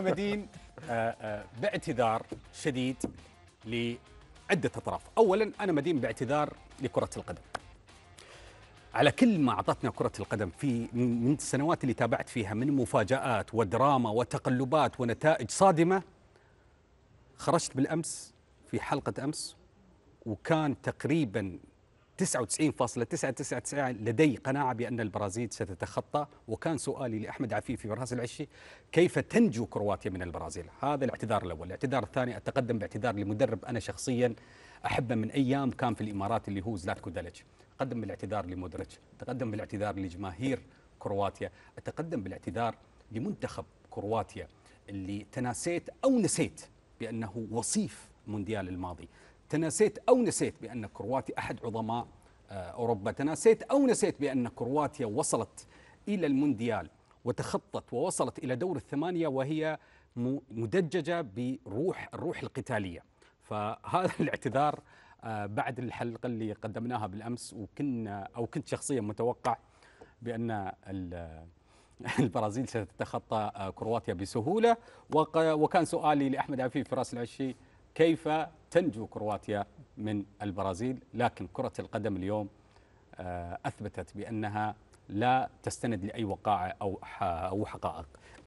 مدين آه، آه، باعتذار شديد لعدة أطراف أولا أنا مدين باعتذار لكرة القدم على كل ما أعطتنا كرة القدم في من السنوات اللي تابعت فيها من مفاجآت ودراما وتقلبات ونتائج صادمة خرجت بالأمس في حلقة أمس وكان تقريبا 99.999 لدي قناعة بأن البرازيل ستتخطى وكان سؤالي لأحمد عفيف في راس العشي كيف تنجو كرواتيا من البرازيل هذا الاعتذار الأول الاعتذار الثاني أتقدم باعتذار لمدرب أنا شخصيا أحبه من أيام كان في الإمارات اللي هو زلاتكو دالج أتقدم بالاعتذار لمودريتش أتقدم بالاعتذار لجماهير كرواتيا أتقدم بالاعتذار لمنتخب كرواتيا اللي تناسيت أو نسيت بأنه وصيف مونديال الماضي تناسيت أو نسيت بأن كرواتيا أحد عظماء آه، أوروبا تناسيت أو نسيت بأن كرواتيا وصلت إلى المونديال وتخطت ووصلت إلى دور الثمانية وهي مدججة بروح الروح القتالية فهذا الاعتذار آه، بعد الحلقة اللي قدمناها بالأمس وكنا أو كنت شخصيا متوقع بأن البرازيل ستتخطى آه، كرواتيا بسهولة وكان سؤالي لأحمد عفيف فراس العشي كيف تنجو كرواتيا من البرازيل لكن كرة القدم اليوم آه، أثبتت بأنها لا تستند لأي وقائع أو حقائق